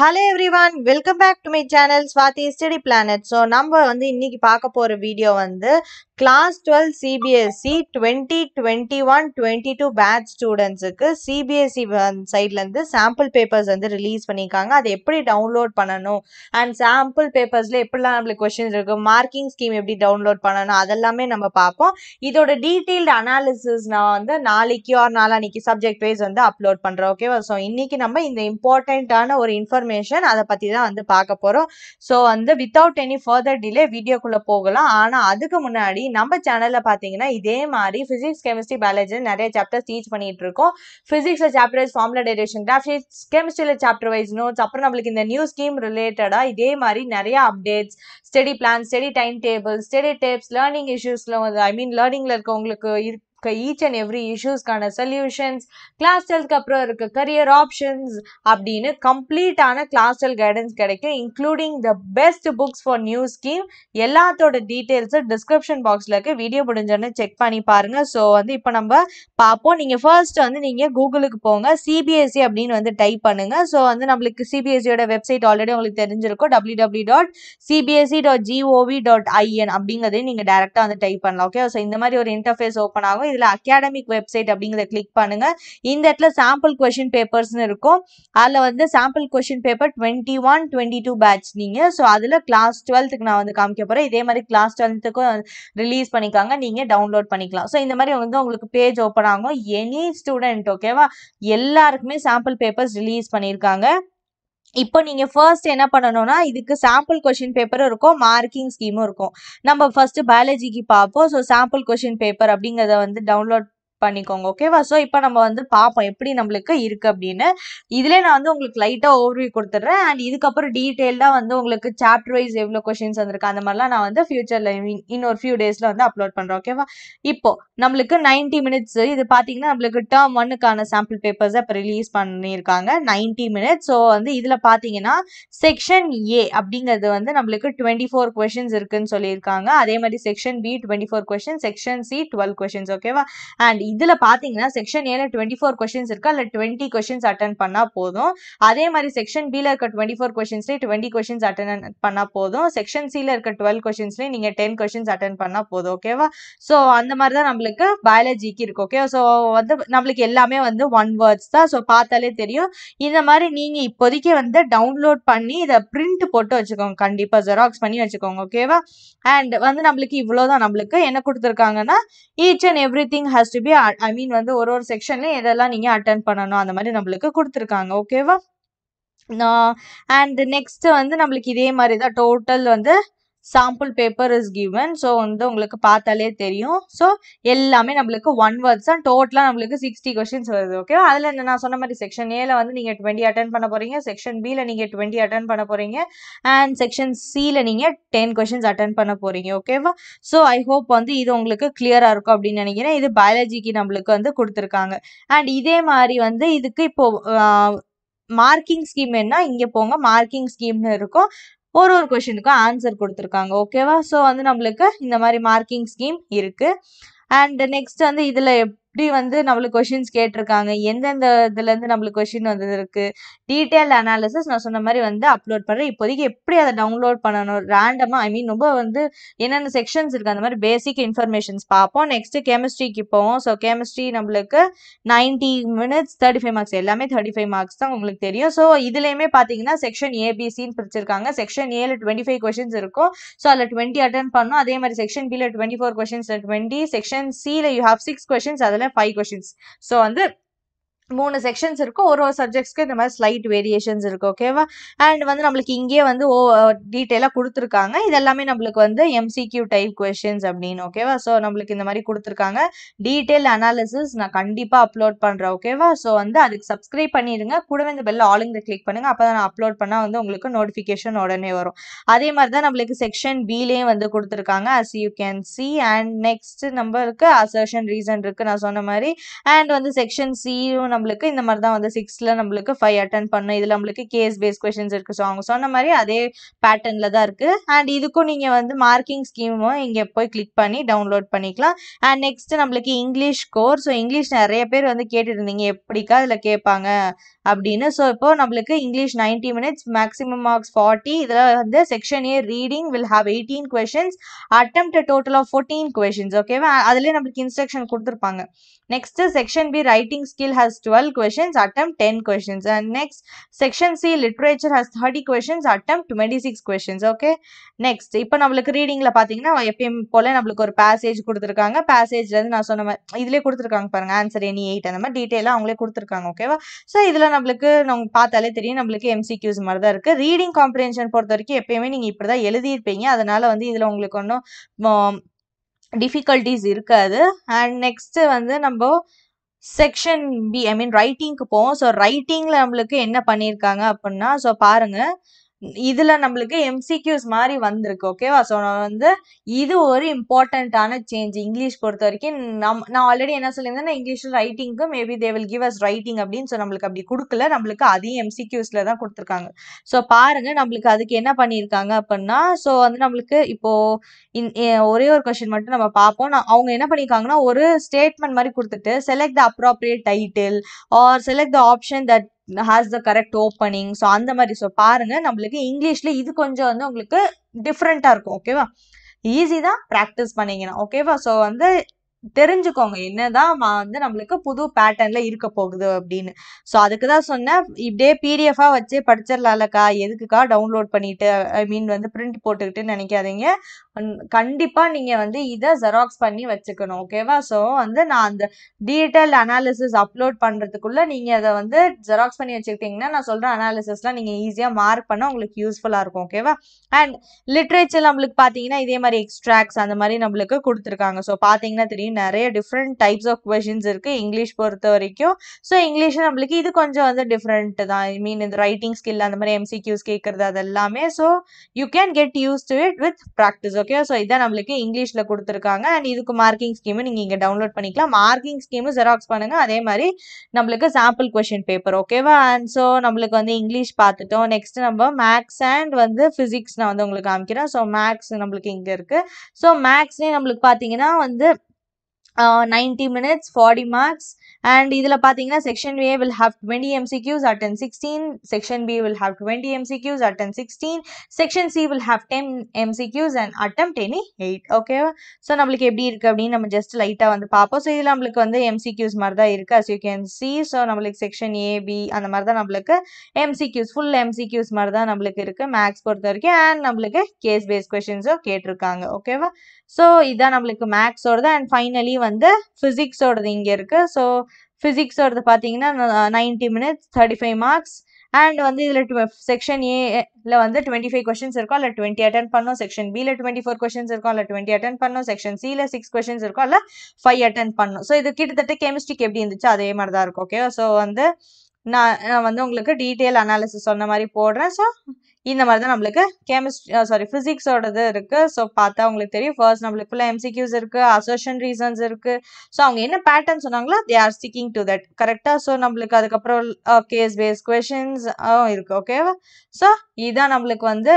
hello everyone welcome back to my channel Swathi study planet so நம்ம வந்து இன்னைக்கு பார்க்க போகிற வீடியோ வந்து class twelve CBSE twenty twenty one twenty two batch ஸ்டூடெண்ட்ஸுக்கு சிபிஎஸ்சி சைட்லேருந்து சாம்பிள் பேப்பர்ஸ் வந்து ரிலீஸ் பண்ணியிருக்காங்க அதை எப்படி டவுன்லோட் பண்ணணும் அண்ட் சாம்பிள் பேப்பர்ஸில் எப்படிலாம் நம்மளுக்கு கொஷின்ஸ் இருக்குது மார்க்கிங் ஸ்கீம் எப்படி டவுன்லோட் பண்ணணும் அதெல்லாமே நம்ம பார்ப்போம் இதோட டீட்டெயில்டு அனாலிசிஸ் நான் வந்து நாளைக்கு ஆர் நாளானிக்கு சப்ஜெக்ட் வைஸ் வந்து அப்லோட் பண்ணுறேன் ஓகேவா ஸோ இன்றைக்கி நம்ம இந்த இம்பார்ட்டண்ட்டான ஒரு இன்ஃபர்மேஷன் அதை பற்றி தான் வந்து பார்க்க போகிறோம் ஸோ வந்து வித்தவுட் எனி ஃபர்தர் டிலே வீடியோக்குள்ளே போகலாம் ஆனால் அதுக்கு முன்னாடி நம்ம சேனலில் பார்த்தீங்கன்னா இதே மாதிரி ஃபிசிக்ஸ் கெமிஸ்ட்ரி பயாலஜி நிறைய சாப்டர்ஸ் டீச் பண்ணிட்டு இருக்கோம் ஃபிசிக்ஸில் சாப்டர் ஃபார்முலா டெரேஷன் கிராஃபிக்ஸ் கெமிஸ்ட்ரியில் சாப்டர் வைஸ் நோட்ஸ் அப்புறம் நம்மளுக்கு இந்த நியூ ஸ்கீம் ரிலேட்டடாக இதே மாதிரி நிறைய updates study plan study time table study tips learning இஷ்யூஸ்ல ஐ மீன் லேர்னிங்கில் இருக்கவங்களுக்கு இருக்கு ஈச் அண்ட் எவ்ரி இஷ்யூஸ்க்கான சொல்யூஷன்ஸ் கிளாஸ் டுவெல்த்க்கு அப்புறம் இருக்க கரியர் ஆப்ஷன்ஸ் அப்படின்னு கம்ப்ளீட்டான கிளாஸ் டுவெல் கைடன்ஸ் கிடைக்கும் including the best books for new scheme எல்லாத்தோட டீட்டெயில்ஸும் டிஸ்கிரிப்ஷன் பாக்ஸில் இருக்கு வீடியோ முடிஞ்சோன்னு செக் பண்ணி பாருங்கள் ஸோ வந்து இப்போ நம்ம பார்ப்போம் நீங்கள் ஃபர்ஸ்ட் வந்து நீங்கள் கூகுளுக்கு போங்க சிபிஎஸ்சி e அப்படின்னு வந்து டைப் பண்ணுங்கள் ஸோ வந்து நம்மளுக்கு சிபிஎஸ்சியோட வெப்சைட் ஆல்ரெடி உங்களுக்கு தெரிஞ்சிருக்கும் W W dot CBSE dot G O V dot I N e அப்படிங்கிறதையும் நீங்கள் டேரெக்டாக வந்து டைப் பண்ணலாம் ஓகே ஸோ இந்த மாதிரி ஒரு இன்டர்ஃபேஸ் ஓப்பன் ஆகும் இதில் அகாடமிக் வெப்சைட் அப்படிங்கிறத கிளிக் பண்ணுங்க இந்த இடத்துல சாம்பிள் கொஷின் பேப்பர்ஸ்னு இருக்கும் அதில் வந்து sample question paper twenty one twenty two batch நீங்கள் ஸோ அதில் கிளாஸ் டுவெல்த்துக்கு நான் வந்து காமிக்க போகிறேன் இதே மாதிரி கிளாஸ் டுவெல்த்துக்கும் ரிலீஸ் பண்ணிக்காங்க நீங்கள் டவுன்லோட் பண்ணிக்கலாம் ஸோ இந்த மாதிரி வந்து உங்களுக்கு பேஜ் ஓப்பன் ஆகும் எனி ஸ்டூடெண்ட் ஓகேவா எல்லாருக்குமே சாம்பிள் பேப்பர்ஸ் ரிலீஸ் பண்ணியிருக்காங்க இப்போ நீங்கள் ஃபர்ஸ்ட் என்ன பண்ணணும்னா இதுக்கு சாம்பிள் கொஷின் பேப்பரும் இருக்கும் மார்க்கிங் ஸ்கீமும் இருக்கும் நம்ம ஃபர்ஸ்ட் பயாலஜிக்கு பார்ப்போம் ஸோ சாம்பிள் கொஷின் பேப்பர் அப்படிங்கிறத வந்து டவுன்லோட் பண்ணிக்கோங்க ஓகேவா ஸோ இப்போ நம்ம வந்து பார்ப்போம் எப்படி நம்மளுக்கு இருக்குது அப்படின்னு இதிலே நான் வந்து உங்களுக்கு லைட்டாக ஓவர்வியூ கொடுத்துட்றேன் அண்ட் இதுக்கப்புறம் டீட்டெயில்டாக வந்து உங்களுக்கு சாப்டர் வைஸ் எவ்வளோ கொஷின்ஸ் வந்திருக்கு அந்த மாதிரிலாம் நான் வந்து ஃபியூச்சரில் இன்னொரு ஃபியூ டேஸில் வந்து அப்லோட் பண்ணுறேன் ஓகேவா இப்போ நம்மளுக்கு நைன்டி மினிட்ஸ் இது பார்த்தீங்கன்னா நம்மளுக்கு டேர்ம் ஒன்னுக்கான சாம்பிள் பேப்பர்ஸ் இப்போ ரிலீஸ் பண்ணியிருக்காங்க நைன்டி மினிட்ஸ் ஸோ வந்து இதில் பார்த்தீங்கன்னா செக்ஷன் ஏ அப்படிங்கிறது வந்து நம்மளுக்கு டுவெண்ட்டி ஃபோர் கொஷின்ஸ் இருக்குன்னு சொல்லியிருக்காங்க அதே மாதிரி section B twenty four question section C twelve questions ஓகேவா அண்ட் இதில் பார்த்தீங்கன்னா செக்ஷன் ஏல டுவெண்ட்டி ஃபோர் கொஸ்டின்ஸ் இருக்கு அதில் டுவெண்ட்டி கொஸ்டின்ஸ் அட்டன் பண்ணால் போதும் அதே மாதிரி செக்ஷன் பியில் இருக்க டுவெண்ட்டி ஃபோர் கொஷின்ஸ்லேயே டுவெண்ட்டி கொஸ்டின்ஸ் அட்டன் பண்ணால் போதும் செக்ஷன் சியில் இருக்க டுவெல் கொஸ்டின்ஸ்லேயே நீங்கள் டென் கொஸ்டின்ஸ் அட்டன் பண்ணால் போதும் ஓகேவா ஸோ அந்த மாதிரி தான் நம்மளுக்கு பயாலஜிக்கு இருக்கு ஓகே ஸோ வந்து நம்மளுக்கு எல்லாமே வந்து ஒன் வேர்ட்ஸ் தான் ஸோ பார்த்தாலே தெரியும் இந்த மாதிரி நீங்கள் இப்போதைக்கு வந்து டவுன்லோட் பண்ணி இதை பிரிண்ட் போட்டு வச்சுக்கோங்க கண்டிப்பாக ஜெராக்ஸ் பண்ணி வச்சுக்கோங்க ஓகேவா அண்ட் வந்து நம்மளுக்கு தான் நம்மளுக்கு என்ன கொடுத்துருக்காங்கன்னா each and every thing has to be I mean வந்து ஒரு ஒரு செக்ஷன்லையும் எதெல்லாம் நீங்கள் அட்டன் பண்ணணும் அந்த மாதிரி நம்மளுக்கு கொடுத்துருக்காங்க ஓகேவா அண்ட் நெக்ஸ்ட் வந்து நம்மளுக்கு இதே மாதிரி தான் டோட்டல் வந்து sample paper is given so வந்து உங்களுக்கு பார்த்தாலே தெரியும் ஸோ எல்லாமே நம்மளுக்கு ஒன் வேர்ட்ஸ் தான் டோட்டலாக நம்மளுக்கு சிக்ஸ்டி கொஷின்ஸ் வருது ஓகேவா அதில் நான் சொன்ன மாதிரி செக்ஷன் ஏல வந்து நீங்கள் டுவெண்ட்டி அட்டன் பண்ண போகிறீங்க செக்ஷன் பியில் நீங்கள் டுவெண்ட்டி அட்டன் பண்ண போகிறீங்க அண்ட் செக்ஷன் சியில் நீங்கள் டென் கொஷின்ஸ் அட்டன் பண்ண போகிறீங்க ஓகேவா ஸோ ஐ ஹோப் வந்து இது உங்களுக்கு கிளியராக இருக்கும் அப்படின்னு நினைக்கிறேன் இது பயாலஜிக்கு நம்மளுக்கு வந்து கொடுத்துருக்காங்க அண்ட் இதே மாதிரி வந்து இதுக்கு இப்போது மார்க்கிங் ஸ்கீம் என்ன இங்கே போங்க மார்க்கிங் ஸ்கீம்னு இருக்கும் ஒரு ஒரு கொஷினுக்கும் ஆன்சர் கொடுத்துருக்காங்க ஓகேவா ஸோ வந்து நம்மளுக்கு இந்த மாதிரி மார்க்கிங் ஸ்கீம் இருக்குது அண்டு நெக்ஸ்ட் வந்து இதில் எப்படி வந்து நம்மளுக்கு கொஷின்ஸ் கேட்டிருக்காங்க எந்தெந்த இதுலேருந்து நம்மளுக்கு கொஷின் வந்திருக்கு டீட்டெயில் அனாலிசிஸ் நான் சொன்ன மாதிரி வந்து அப்லோட் பண்ணுறேன் இப்போதைக்கு எப்படி அதை டவுன்லோட் பண்ணணும் ரேண்டமாக ஐ மீன் ரொம்ப வந்து என்னென்ன செக்ஷன்ஸ் இருக்குது அந்த மாதிரி பேசிக் இன்ஃபர்மேஷன்ஸ் பார்ப்போம் நெக்ஸ்ட்டு கெமிஸ்ட்ரிக்கு போவோம் ஸோ கெமிஸ்ட்ரி நம்மளுக்கு ninety minutes thirty five marks எல்லாமே தேர்ட்டி ஃபைவ் மார்க்ஸ் தான் உங்களுக்கு தெரியும் ஸோ இதுலேயுமே பார்த்தீங்கன்னா செக்ஷன் ஏபிசின்னு பிரிச்சிருக்காங்க செக்ஷன் ஏல டுவெண்ட்டி ஃபைவ் கொஷின்ஸ் இருக்கும் ஸோ அதில் டுவெண்ட்டி அட்டன் பண்ணும் அதே மாதிரி செக்ஷன் பியில் twenty four questions twenty section சியில் யூ ஹாவ் சிக்ஸ் கொஷின்ஸ் அதில் ஃபைவ் கொஷின்ஸ் ஸோ வந்து மூணு செக்ஷன்ஸ் இருக்கும் ஒரு ஒரு சப்ஜெக்ட்ஸ்க்கு இந்த மாதிரி ஸ்லைட் வேரியேஷன்ஸ் இருக்கும் ஓகேவா அண்ட் வந்து நம்மளுக்கு இங்கேயே வந்து ஓ டீட்டெயிலாக கொடுத்துருக்காங்க இதெல்லாமே நம்மளுக்கு வந்து எம்சிக்யூ டைப் கொஷின்ஸ் அப்படின்னு ஓகேவா ஸோ நம்மளுக்கு இந்த மாதிரி கொடுத்துருக்காங்க டீட்டெயில் அனாலிசிஸ் நான் கண்டிப்பாக அப்லோட் பண்ணுறேன் ஓகேவா ஸோ வந்து அதுக்கு சப்ஸ்கிரைப் பண்ணிடுங்க கூடவே இந்த பெல்ல ஆளுங்க கிளிக் பண்ணுங்கள் அப்போ தான் நான் அப்லோட் பண்ணால் வந்து உங்களுக்கு நோட்டிஃபிகேஷன் உடனே வரும் அதே மாதிரி தான் நம்மளுக்கு செக்ஷன் பிலேயும் வந்து கொடுத்துருக்காங்க as you can see and next நம்பருக்கு அசர்ஷன் ரீசன் இருக்குது நான் சொன்ன மாதிரி அண்ட் வந்து செக்ஷன் சியும் நம்மளுக்கு இந்த மாதிரி தான் வந்து சிக்ஸ்த்தில் நம்மளுக்கு ஃபைவ் அட்டன் பண்ணும் இதில் நம்மளுக்கு கேஸ் பேஸ் கொஷின்ஸ் இருக்குது ஸோ அவங்க சொன்ன மாதிரி அதே பேட்டர்னில் தான் இருக்குது அண்ட் இதுக்கும் நீங்கள் வந்து மார்க்கிங் ஸ்கீமும் இங்கே போய் கிளிக் பண்ணி டவுன்லோட் பண்ணிக்கலாம் அண்ட் நெக்ஸ்ட் நம்மளுக்கு இங்கிலீஷ் கோர்ஸ் ஸோ இங்கிலீஷ் நிறைய பேர் வந்து கேட்டுருந்தீங்க எப்படிக்கா இதில் கேட்பாங்க அப்படின்னு ஸோ இப்போ நம்மளுக்கு English ninety minutes maximum marks forty இதில் வந்து section A reading will have eighteen questions attempt total of fourteen questions ஓகேவா அதுலேயே நம்மளுக்கு இன்ஸ்ட்ரக்ஷன் கொடுத்துருப்பாங்க section B writing skill has twelve 12 attempt ten 10 and next section C literature has thirty 30 attempt twenty six questions okay next இப்போ நம்மளுக்கு ரீடிங்கில் பார்த்தீங்கன்னா எப்பயும் போல நம்மளுக்கு ஒரு பேசேஜ் கொடுத்துருக்காங்க பேசேஜ்லேருந்து நான் சொன்ன மாதிரி இதுலேயே கொடுத்துருக்காங்க பாருங்க ஆன்சர் எனி எயிட் அந்த மாதிரி டீட்டெயிலாக அவங்களே கொடுத்துருக்காங்க ஓகேவா ஸோ இதில் நம்மளுக்கு நம்ம பார்த்தாலே தெரியும் நம்மளுக்கு எம்சிக்யூஸ் மாதிரி தான் இருக்குது ரீடிங் காம்ப்ரென்ஷன் பொறுத்த வரைக்கும் எப்பயுமே நீங்கள் இப்படி தான் எழுதியிருப்பீங்க அதனால் வந்து இதில் உங்களுக்கு ஒன்றும் டிஃபிகல்ட்டிஸ் இருக்காது அண்ட் நெக்ஸ்ட்டு வந்து நம்ம செக்ஷன் பி ஐ மீன் ரைட்டிங்க்கு போவோம் ஸோ ரைட்டிங்கில் நம்மளுக்கு என்ன பண்ணியிருக்காங்க அப்புடின்னா ஸோ பாருங்கள் இதில் நம்மளுக்கு எம்சிக்யூஸ் மாதிரி வந்திருக்கு ஓகேவா ஸோ நான் வந்து இது ஒரு இம்பார்ட்டண்ட்டான சேஞ்ச் இங்கிலீஷ் பொறுத்த வரைக்கும் நம் நான் ஆல்ரெடி என்ன சொல்லியிருந்தேன் இங்கிலீஷ் ரைட்டிங்க்கு maybe they will give us writing அப்படின்னு ஸோ நம்மளுக்கு அப்படி கொடுக்கல நம்மளுக்கு அதையும் எம்சிக்யூஸில் தான் கொடுத்துருக்காங்க ஸோ பாருங்கள் நம்மளுக்கு அதுக்கு என்ன பண்ணியிருக்காங்க அப்படின்னா ஸோ வந்து நம்மளுக்கு இப்போது ஒரே ஒரு கொஷின் மட்டும் நம்ம பார்ப்போம் நான் அவங்க என்ன பண்ணியிருக்காங்கன்னா ஒரு ஸ்டேட்மெண்ட் மாதிரி கொடுத்துட்டு select the appropriate title or select the option that has the correct opening so அந்த மாதிரி ஸோ பாருங்கள் நம்மளுக்கு இங்கிலீஷில் இது கொஞ்சம் வந்து உங்களுக்கு டிஃப்ரெண்ட்டாக இருக்கும் ஓகேவா ஈஸி தான் ப்ராக்டிஸ் பண்ணிங்கன்னா ஓகேவா ஸோ வந்து தெரிஞ்சுக்கோங்க என்னதான் வந்து நம்மளுக்கு புது பேட்டர்ன்ல இருக்க போகுது அப்படின்னு ஸோ அதுக்கு தான் சொன்னேன் இப்படியே பிடிஎஃபாக வச்சே படிச்சிடலாம்லக்கா எதுக்குக்கா டவுன்லோட் பண்ணிட்டு ஐ மீன் வந்து பிரிண்ட் போட்டுக்கிட்டு நினைக்காதீங்க கண்டிப்பாக நீங்கள் வந்து இதை ஜெராக்ஸ் பண்ணி வச்சுக்கணும் ஓகேவா ஸோ வந்து நான் அந்த டீட்டெயில் அனாலிசிஸ் அப்லோட் பண்ணுறதுக்குள்ளே நீங்கள் அதை வந்து ஜெராக்ஸ் பண்ணி வச்சுக்கிட்டீங்கன்னா நான் சொல்கிற அனாலிசிஸ்லாம் நீங்கள் ஈஸியாக மார்க் பண்ண உங்களுக்கு யூஸ்ஃபுல்லாக இருக்கும் ஓகேவா அண்ட் லிட்ரேச்சர் நம்மளுக்கு பார்த்தீங்கன்னா இதே மாதிரி எக்ஸ்ட்ராக்ட்ஸ் அந்த மாதிரி நம்மளுக்கு கொடுத்துருக்காங்க ஸோ பார்த்தீங்கன்னா தெரியும் நிறைய டிஃப்ரெண்ட் டைப்ஸ் ஆஃப் கொஷின்ஸ் இருக்குது இங்கிலீஷ் பொறுத்த வரைக்கும் ஸோ இங்கிலீஷ் நம்மளுக்கு இது கொஞ்சம் வந்து டிஃப்ரெண்ட் தான் ஐ மீன் இந்த ரைட்டிங் ஸ்கில் அந்த மாதிரி எம்சிக்யூஸ் கேட்குறது அது எல்லாமே so you can get used to it with practice okay so இதான் நம்மளுக்கு இங்கிலீஷில் கொடுத்துருக்காங்க அண்ட் இதுக்கு மார்க்கிங் ஸ்கீமு நீங்கள் இங்கே டவுன்லோட் பண்ணிக்கலாம் மார்க்கிங் ஸ்கீமு ஜெராக்ஸ் பண்ணுங்கள் அதே மாதிரி நம்மளுக்கு சாம்பிள் கொஷின் பேப்பர் ஓகேவா அண்ட் ஸோ நம்மளுக்கு வந்து இங்கிலீஷ் பார்த்துட்டோம் நெக்ஸ்ட் நம்ம மேக்ஸ் அண்ட் வந்து ஃபிசிக்ஸ் நான் வந்து உங்களுக்கு காமிக்கிறேன் ஸோ மேக்ஸ் நம்மளுக்கு இங்கே இருக்குது ஸோ மேக்ஸ்லேயே நம்மளுக்கு பார்த்தீங்கன்னா வந்து uh, 90 minutes 40 marks அண்ட் இதில் பார்த்தீங்கன்னா section A will have twenty MCQs at ten sixteen section B will have twenty MCQs at ten sixteen section C will have ten MCQs and attempt any eight ஓகேவா so நம்மளுக்கு எப்படி இருக்குது அப்படின்னு நம்ம just லைட்டாக வந்து பார்ப்போம் ஸோ இதில் நம்மளுக்கு வந்து எம்சிக்யூஸ் மாதிரி தான் இருக்குது as you can see so நம்மளுக்கு செக்ஷன் ஏ பி அந்த மாதிரி தான் நம்மளுக்கு எம்சிக்யூஸ் ஃபுல் எம்சிக்யூஸ் மாதிரி தான் நம்மளுக்கு இருக்குது மேக்ஸ் பொறுத்த வரைக்கும் அண்ட் நம்மளுக்கு கேஸ் பேஸ் கொஷின்ஸும் கேட்டிருக்காங்க ஓகேவா ஸோ இதுதான் நம்மளுக்கு மேக்ஸோடது அண்ட் ஃபைனலி வந்து ஃபிசிக்ஸோடது இங்கே இருக்குது ஸோ ஃபிசிக்ஸ் வருது பார்த்தீங்கன்னா ninety minutes thirty five marks and வந்து இதில் செக்ஷன் ஏல வந்து டுவெண்ட்டி ஃபைவ் கொஸ்டின்ஸ் இருக்கும் இல்லை டுவெண்ட்டி அட்டன் பண்ணோம் செக்ஷன் பியில் டுவெண்ட்டி ஃபோர் கொஸ்டின்ஸ் இருக்கும் இல்லை டுவெண்ட்டி அட்டன் பண்ணோம் செக்ஷன் சியில் சிக்ஸ் கொஸ்டின்ஸ் இருக்கும் இல்லை ஃபைவ் அட்டன் பண்ணும் ஸோ இது கிட்டத்தட்ட கெமிஸ்ட்ரிக்கு எப்படி இருந்துச்சு அதே மாதிரி தான் இருக்கும் ஓகே ஸோ வந்து நான் நான் வந்து உங்களுக்கு டீட்டெயில் அனாலிசிஸ் சொன்ன மாதிரி போடுறேன் ஸோ இந்த மாதிரி தான் நம்மளுக்கு கெமிஸ்ட்ரி சாரி ஃபிசிக்ஸோடது இருக்குது ஸோ பார்த்தா அவங்களுக்கு தெரியும் ஃபர்ஸ்ட் நம்மளுக்கு ஃபுல்லாக எம்சிக்யூஸ் இருக்குது அசோஷன் ரீசன்ஸ் இருக்குது ஸோ அவங்க என்ன பேட்டர்ன் சொன்னாங்களோ they are sticking to that கரெக்டாக ஸோ நம்மளுக்கு அதுக்கப்புறம் கேஸ் பேஸ் கொஷின்ஸ் இருக்குது ஓகேவா ஸோ இதுதான் நம்மளுக்கு வந்து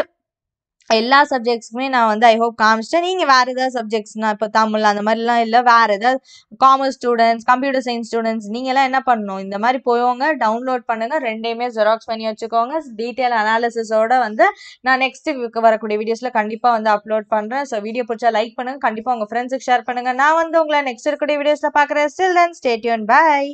எல்லா சப்ஜெக்ட்ஸ்க்குமே நான் வந்து ஐ ஹோப் காமிச்சிட்டேன் நீங்கள் வேறு ஏதாவது சப்ஜெக்ட்ஸ்னா இப்போ தமிழ் அந்த மாதிரிலாம் இல்லை வேறு ஏதாவது commerce students computer science students நீங்கள்லாம் என்ன பண்ணணும் இந்த மாதிரி போயவங்க டவுன்லோட் பண்ணுங்கள் ரெண்டையுமே ஜெராக்ஸ் பண்ணி வச்சுக்கோங்க டீட்டெயில் அனாலிசிஸோட வந்து நான் நெக்ஸ்ட் வரக்கூடிய வீடியோஸில் கண்டிப்பாக வந்து அப்லோட் பண்ணுறேன் ஸோ வீடியோ பிடிச்சா லைக் பண்ணுங்கள் கண்டிப்பாக உங்கள் ஃப்ரெண்ட்ஸுக்கு ஷேர் பண்ணுங்கள் நான் வந்து உங்களை நெக்ஸ்ட் இருக்கக்கூடிய வீடியோஸில் பார்க்குறேன் ஸ்டில் தென் ஸ்டேட்யூன் பாய்